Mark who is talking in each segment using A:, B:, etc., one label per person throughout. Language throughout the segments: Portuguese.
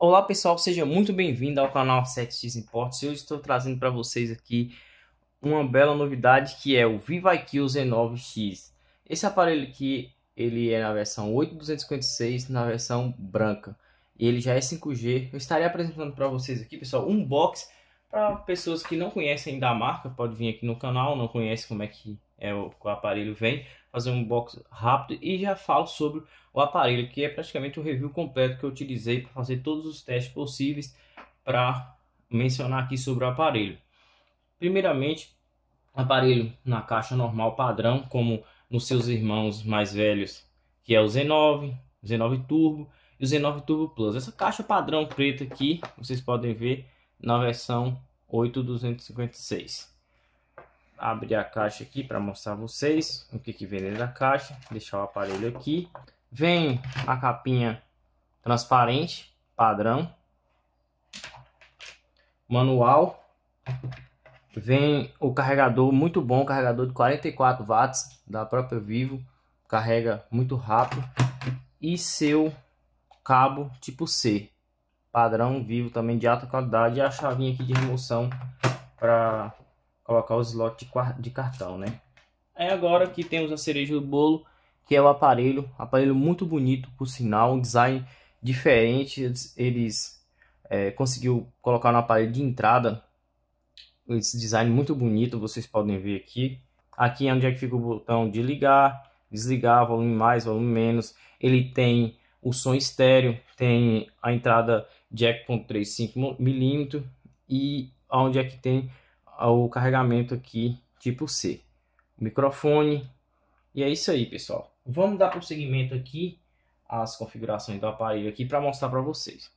A: Olá pessoal, seja muito bem-vindo ao canal 7x Imports. Eu estou trazendo para vocês aqui uma bela novidade que é o VivaIQ Z9X. Esse aparelho aqui, ele é na versão 8256, na versão branca. E ele já é 5G. Eu estarei apresentando para vocês aqui, pessoal, um box para pessoas que não conhecem da marca, pode vir aqui no canal, não conhece como é que é o, o aparelho vem, fazer um box rápido e já falo sobre o aparelho, que é praticamente o review completo que eu utilizei para fazer todos os testes possíveis para mencionar aqui sobre o aparelho. Primeiramente, aparelho na caixa normal padrão, como nos seus irmãos mais velhos, que é o Z9, Z9 Turbo e o Z9 Turbo Plus. Essa caixa padrão preta aqui, vocês podem ver, na versão 8256. Abrir a caixa aqui para mostrar a vocês o que, que vem dentro da caixa. Deixar o aparelho aqui. Vem a capinha transparente, padrão. Manual. Vem o carregador muito bom, carregador de 44 watts da própria Vivo. Carrega muito rápido. E seu cabo tipo C padrão vivo também de alta qualidade e a chavinha aqui de remoção para colocar o slot de, cartão, né? Aí é agora aqui temos a cereja do bolo, que é o aparelho, aparelho muito bonito por sinal, um design diferente, eles, eles é, conseguiu colocar no aparelho de entrada esse design muito bonito, vocês podem ver aqui. Aqui é onde é que fica o botão de ligar, desligar, volume mais, volume menos. Ele tem o som estéreo, tem a entrada jack 35 mm e onde é que tem o carregamento aqui tipo C. Microfone. E é isso aí, pessoal. Vamos dar prosseguimento aqui às configurações do aparelho aqui para mostrar para vocês.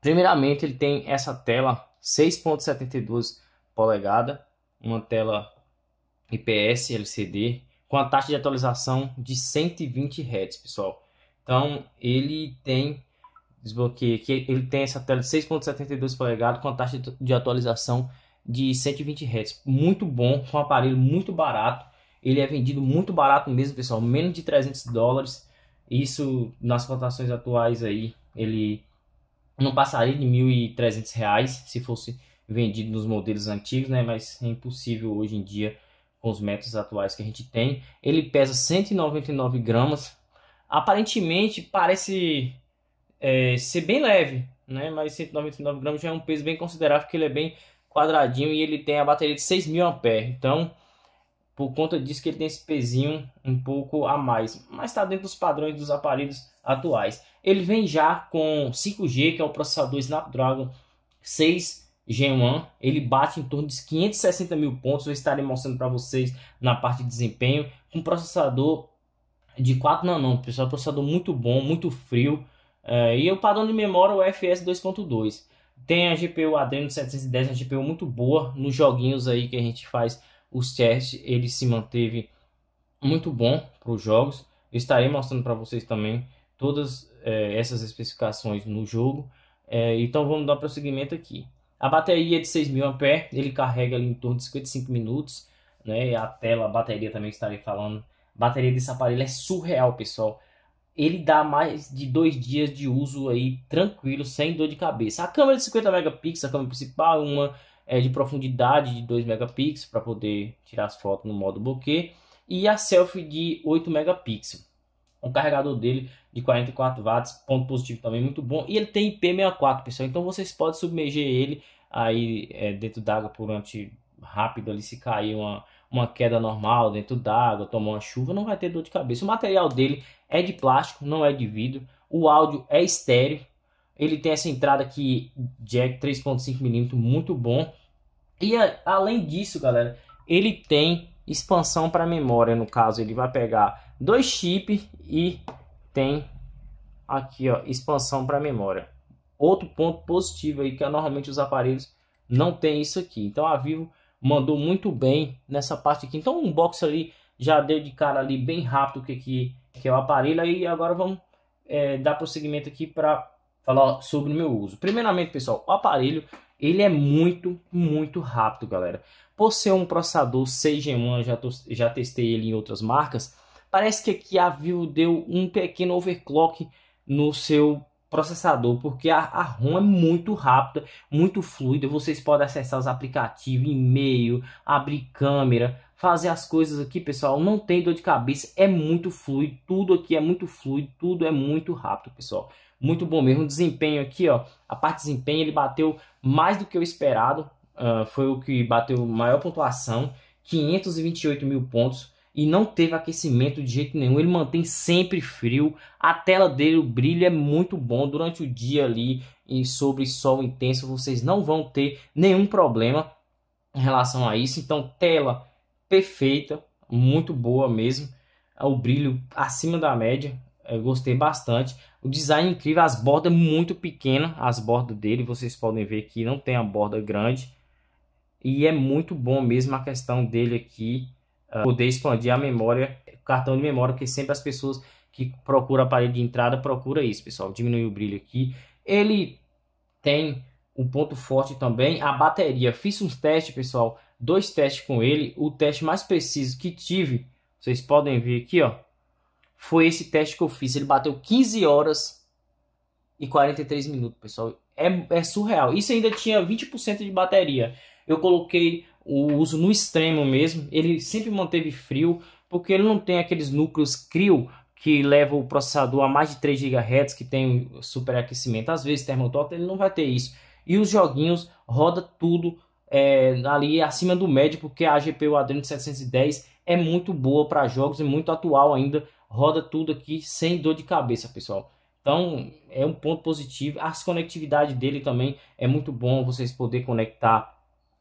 A: Primeiramente, ele tem essa tela 6.72 polegada, uma tela IPS LCD com a taxa de atualização de 120 Hz, pessoal. Então, ele tem desbloqueia que ele tem essa tela de 6.72 polegadas com a taxa de atualização de 120 Hz. Muito bom, um aparelho muito barato. Ele é vendido muito barato mesmo, pessoal, menos de 300 dólares. Isso nas cotações atuais aí, ele não passaria de 1.300 reais se fosse vendido nos modelos antigos, né? Mas é impossível hoje em dia com os métodos atuais que a gente tem. Ele pesa 199 gramas. Aparentemente parece é, ser bem leve, né? Mas 199 gramas já é um peso bem considerável, porque ele é bem quadradinho e ele tem a bateria de 6.000 ampere. Então, por conta disso que ele tem esse pezinho um pouco a mais, mas está dentro dos padrões dos aparelhos atuais. Ele vem já com 5G, que é o processador Snapdragon 6 Gen 1. Ele bate em torno de 560 mil pontos. Eu estarei mostrando para vocês na parte de desempenho. Um processador de 4 nanômetros, pessoal. Um processador muito bom, muito frio é, e o padrão de memória é o FS 2.2. Tem a GPU Adreno 710, uma GPU muito boa. Nos joguinhos aí que a gente faz os testes, ele se manteve muito bom para os jogos. Eu estarei mostrando para vocês também todas é, essas especificações no jogo. É, então vamos dar prosseguimento aqui. A bateria é de 6.000 ampere, ele carrega ali em torno de 55 minutos. Né? A tela, a bateria também estarei falando. A bateria desse aparelho é surreal, pessoal ele dá mais de dois dias de uso aí tranquilo, sem dor de cabeça. A câmera é de 50 megapixels, a câmera principal, é uma é, de profundidade de 2 megapixels para poder tirar as fotos no modo bokeh e a selfie de 8 megapixels. Um carregador dele de 44 watts, ponto positivo também muito bom. E ele tem IP64, pessoal. Então vocês podem submerger ele aí é, dentro d'água por um rápido ali se cair uma uma queda normal dentro d'água, tomar uma chuva, não vai ter dor de cabeça. O material dele é de plástico, não é de vidro. O áudio é estéreo. Ele tem essa entrada aqui jack 3.5mm muito bom. E a, além disso, galera, ele tem expansão para memória, no caso ele vai pegar dois chips e tem aqui, ó, expansão para memória. Outro ponto positivo aí que é, normalmente os aparelhos não tem isso aqui. Então a Vivo mandou muito bem nessa parte aqui. Então um box ali já deu de cara ali bem rápido que, que, que é o aparelho. Aí agora vamos é, dar prosseguimento aqui para falar sobre o meu uso. Primeiramente, pessoal, o aparelho ele é muito, muito rápido, galera. Por ser um processador 6 em 1, já, tô, já testei ele em outras marcas, parece que aqui a Vivo deu um pequeno overclock no seu processador, porque a, a ROM é muito rápida, muito fluida. Vocês podem acessar os aplicativos, e-mail, abrir câmera, fazer as coisas aqui, pessoal. Não tem dor de cabeça, é muito fluido. Tudo aqui é muito fluido, tudo é muito rápido, pessoal. Muito bom mesmo. O desempenho aqui, ó. A parte de desempenho ele bateu mais do que o esperado. Uh, foi o que bateu maior pontuação, 528 mil pontos e não teve aquecimento de jeito nenhum. Ele mantém sempre frio. A tela dele, o brilho é muito bom durante o dia ali e sobre sol intenso, vocês não vão ter nenhum problema em relação a isso. Então, tela perfeita, muito boa mesmo. O brilho acima da média, eu gostei bastante. O design incrível, as bordas muito pequenas, as bordas dele, vocês podem ver que não tem a borda grande. E é muito bom mesmo a questão dele aqui, uh, poder expandir a memória, o cartão de memória, porque sempre as pessoas que procuram a parede de entrada procuram isso, pessoal. diminui o brilho aqui. Ele tem um ponto forte também, a bateria. Fiz uns testes, pessoal, dois testes com ele. O teste mais preciso que tive, vocês podem ver aqui, ó, foi esse teste que eu fiz. Ele bateu 15 horas e 43 minutos, pessoal. É, é surreal. Isso ainda tinha 20% de bateria. Eu coloquei o uso no extremo mesmo. Ele sempre manteve frio, porque ele não tem aqueles núcleos CRIO que levam o processador a mais de 3 GHz, que tem superaquecimento, às vezes termodota, ele não vai ter isso. E os joguinhos roda tudo é, ali acima do médio, porque a GPU Adreno 710 é muito boa para jogos e muito atual ainda. Roda tudo aqui sem dor de cabeça, pessoal. Então é um ponto positivo. As conectividade dele também é muito bom vocês poderem conectar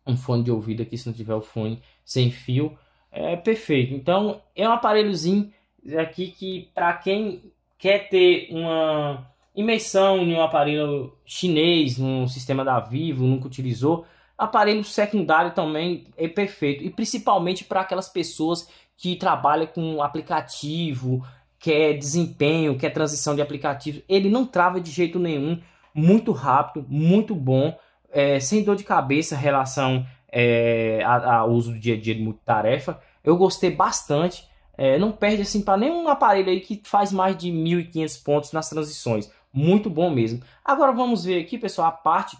A: um fone de ouvido aqui, se não tiver o fone sem fio, é perfeito. Então, é um aparelhozinho aqui que para quem quer ter uma imersão em um aparelho chinês, num sistema da Vivo, nunca utilizou, aparelho secundário também é perfeito e principalmente para aquelas pessoas que trabalham com aplicativo, quer desempenho, quer transição de aplicativo, ele não trava de jeito nenhum, muito rápido, muito bom é, sem dor de cabeça em relação é, ao uso do dia a dia de multitarefa. Eu gostei bastante. É, não perde assim para nenhum aparelho aí que faz mais de 1.500 pontos nas transições. Muito bom mesmo. Agora vamos ver aqui, pessoal, a parte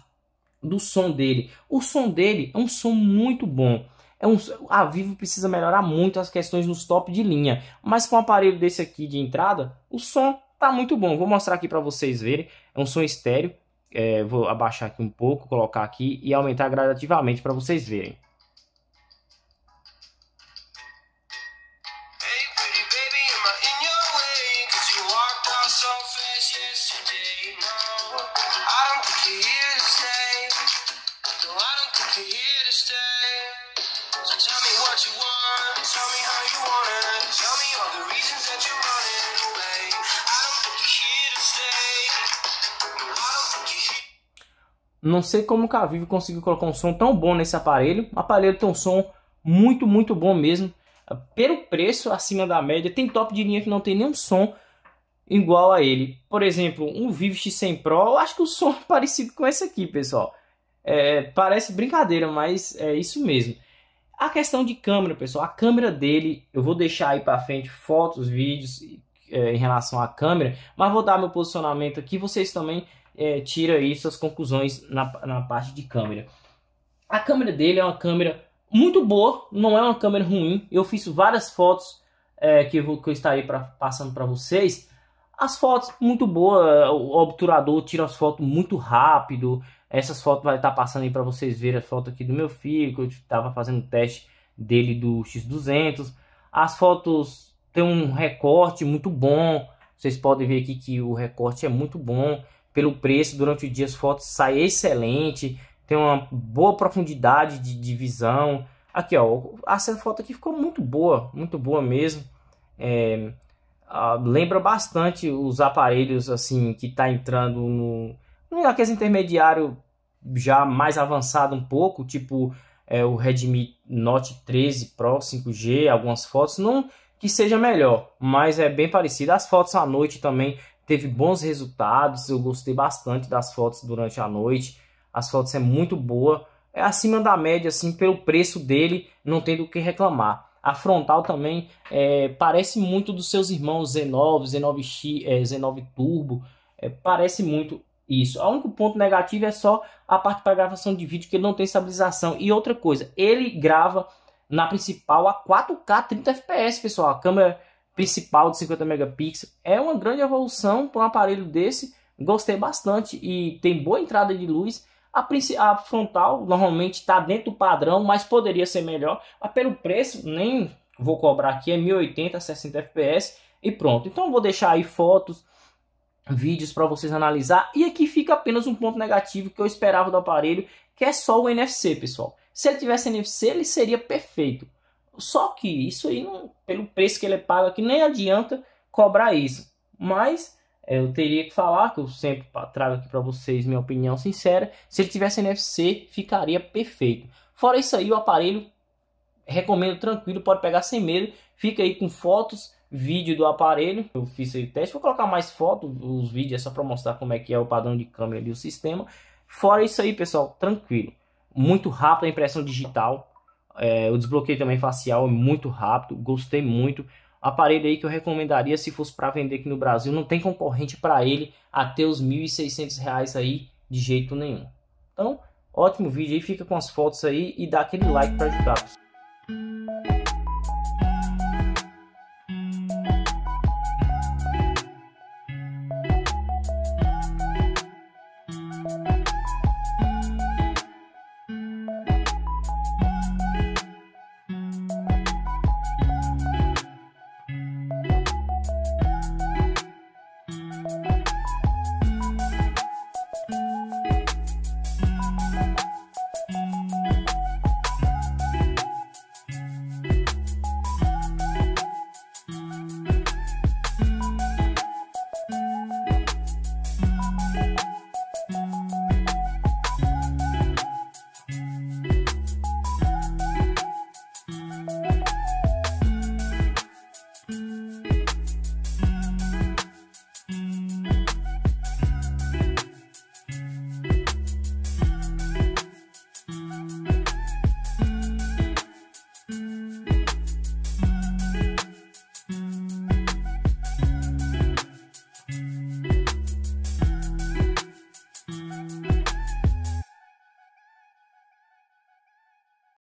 A: do som dele. O som dele é um som muito bom. É um, a Vivo precisa melhorar muito as questões nos top de linha, mas com um aparelho desse aqui de entrada, o som tá muito bom. Vou mostrar aqui para vocês verem. É um som estéreo, é, vou abaixar aqui um pouco, colocar aqui e aumentar gradativamente para vocês verem. Não sei como que a Vivo conseguiu colocar um som tão bom nesse aparelho. O aparelho tem um som muito, muito bom mesmo. Pelo preço, acima da média. Tem top de linha que não tem nenhum som igual a ele. Por exemplo, um Vivo X100 Pro, eu acho que o som é parecido com esse aqui, pessoal. É, parece brincadeira, mas é isso mesmo. A questão de câmera, pessoal, a câmera dele, eu vou deixar aí para frente fotos, vídeos é, em relação à câmera, mas vou dar meu posicionamento aqui, vocês também é, tira aí suas conclusões na, na parte de câmera. A câmera dele é uma câmera muito boa, não é uma câmera ruim. Eu fiz várias fotos é, que, eu, que eu estarei pra, passando para vocês. As fotos muito boa, o obturador tira as fotos muito rápido. Essas fotos vai estar tá passando aí para vocês verem as fotos aqui do meu filho, que eu estava fazendo o teste dele do X200. As fotos tem um recorte muito bom. Vocês podem ver aqui que o recorte é muito bom pelo preço durante o dia as fotos saem excelente, tem uma boa profundidade de, de visão. Aqui ó, essa foto aqui ficou muito boa, muito boa mesmo. É, lembra bastante os aparelhos assim que está entrando no, no aqueles intermediário já mais avançado um pouco, tipo é, o Redmi Note 13 Pro 5G, algumas fotos, não que seja melhor, mas é bem parecido. As fotos à noite também teve bons resultados, eu gostei bastante das fotos durante a noite. As fotos é muito boa, é acima da média assim pelo preço dele, não tem do que reclamar. A frontal também é, parece muito dos seus irmãos Z9, Z9X, é, Z9 Turbo, é, parece muito isso. O único ponto negativo é só a parte para gravação de vídeo que ele não tem estabilização. E outra coisa, ele grava na principal a 4K 30 fps, pessoal. A câmera principal de 50 megapixels. É uma grande evolução para um aparelho desse. Gostei bastante e tem boa entrada de luz. A, a frontal normalmente está dentro do padrão, mas poderia ser melhor. Mas pelo preço, nem vou cobrar aqui, é 1080 60 fps e pronto. Então vou deixar aí fotos, vídeos para vocês analisar. E aqui fica apenas um ponto negativo que eu esperava do aparelho, que é só o NFC, pessoal. Se ele tivesse NFC, ele seria perfeito. Só que isso aí, não, pelo preço que ele é paga aqui, nem adianta cobrar isso. Mas é, eu teria que falar, que eu sempre trago aqui para vocês minha opinião sincera, se ele tivesse NFC, ficaria perfeito. Fora isso aí, o aparelho recomendo tranquilo, pode pegar sem medo. Fica aí com fotos, vídeo do aparelho. Eu fiz o teste, vou colocar mais fotos, os vídeos é só para mostrar como é que é o padrão de câmera e o sistema. Fora isso aí, pessoal, tranquilo. Muito rápido a impressão digital, é, o desbloqueio também facial é muito rápido, gostei muito. Aparelho aí que eu recomendaria se fosse para vender aqui no Brasil, não tem concorrente para ele até os R$ 1.600 aí de jeito nenhum. Então, ótimo vídeo aí, fica com as fotos aí e dá aquele like para ajudar.